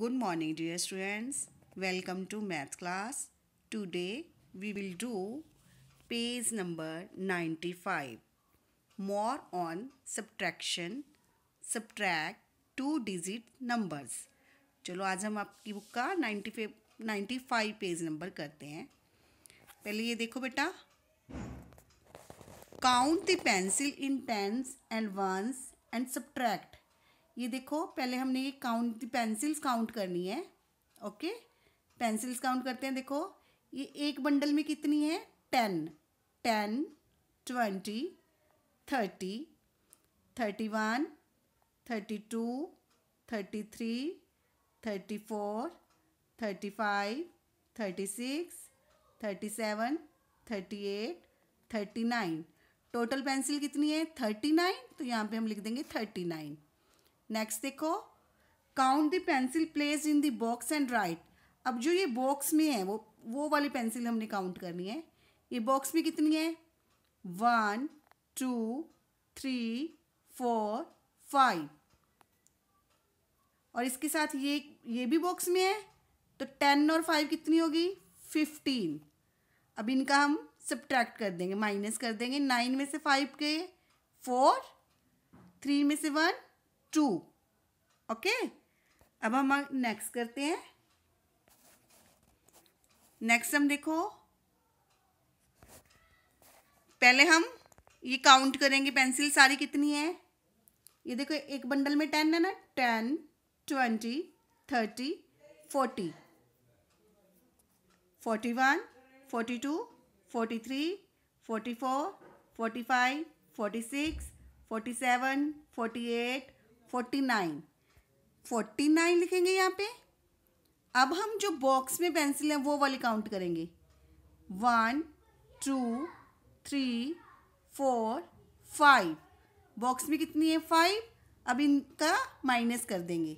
Good morning dear students. Welcome to math class. Today we will do page number 95. More on subtraction. Subtract two digit numbers. चलो आज हम आपकी book का 95 95 page number करते हैं पहले ये देखो बेटा count the pencil in tens and ones and subtract ये देखो पहले हमने ये काउंट पेंसिल्स काउंट करनी है ओके पेंसिल्स काउंट करते हैं देखो ये एक बंडल में कितनी है ten ten twenty thirty thirty one thirty two thirty three thirty four thirty five thirty six thirty seven thirty eight thirty nine total pencil कितनी है थर्टी नाइन तो यहाँ पे हम लिख देंगे थर्टी नाइन नेक्स्ट देखो count the pencil place in the box and write अब जो ये बॉक्स में है वो वो वाली पेंसिल हमने काउंट करनी है ये बॉक्स में कितनी है one two three four five और इसके साथ ये ये भी बॉक्स में है तो टेन और फाइव कितनी होगी फिफ्टीन अब इनका हम सब्ट्रैक्ट कर देंगे माइनस कर देंगे नाइन में से फाइव के फोर थ्री में से वन टू ओके अब हम नेक्स्ट करते हैं नेक्स्ट हम देखो पहले हम ये काउंट करेंगे पेंसिल सारी कितनी है ये देखो एक बंडल में टेन है ना ten twenty thirty forty forty one forty two forty three forty four forty five forty six forty seven forty eight forty nine forty nine लिखेंगे यहाँ पे अब हम जो बॉक्स में पेंसिल है वो वाली काउंट करेंगे one two three four five box में कितनी है फाइव अब इनका माइनस कर देंगे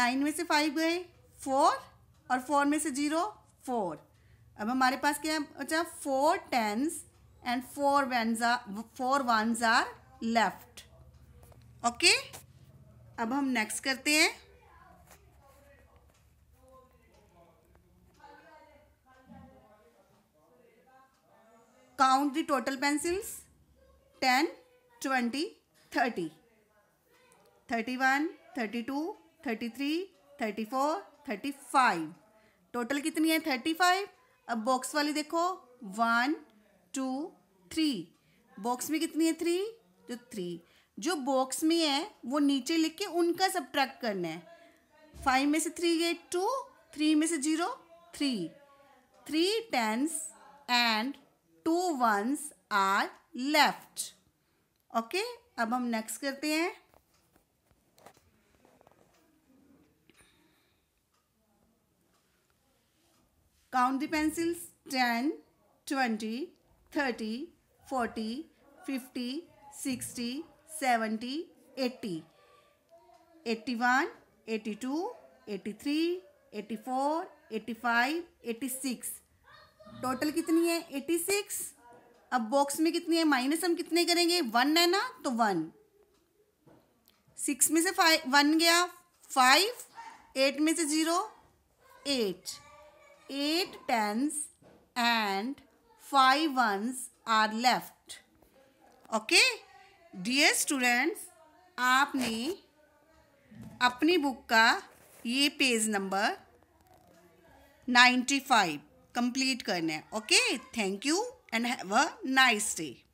नाइन में से फाइव गए फोर और फोर में से ज़ीरो फोर अब हमारे पास क्या अच्छा four tens and four one four ones are left okay अब हम नेक्स्ट करते हैं count the total pencils ten twenty thirty thirty one thirty two thirty three thirty four thirty five total कितनी है थर्टी फाइव अब box वाली देखो one two three box में कितनी है थ्री जो थ्री जो बॉक्स में है वो नीचे लिख के उनका सब्ट्रैक्ट करना है फाइव में से थ्री गए टू थ्री में से zero three three tens and two ones are left okay अब हम नेक्स्ट करते हैं count the pencils ten twenty thirty forty fifty sixty seventy eighty eighty one eighty two eighty three eighty four eighty five eighty six total कितनी है eighty six अब box में कितनी है माइनस हम कितने करेंगे वन है ना तो वन सिक्स में से फाइव वन गया फाइव एट में से zero eight eight tens and five ones are left Okay? Dear students आपने अपनी बुक का ये page number ninety five complete करना है okay thank you and have a nice day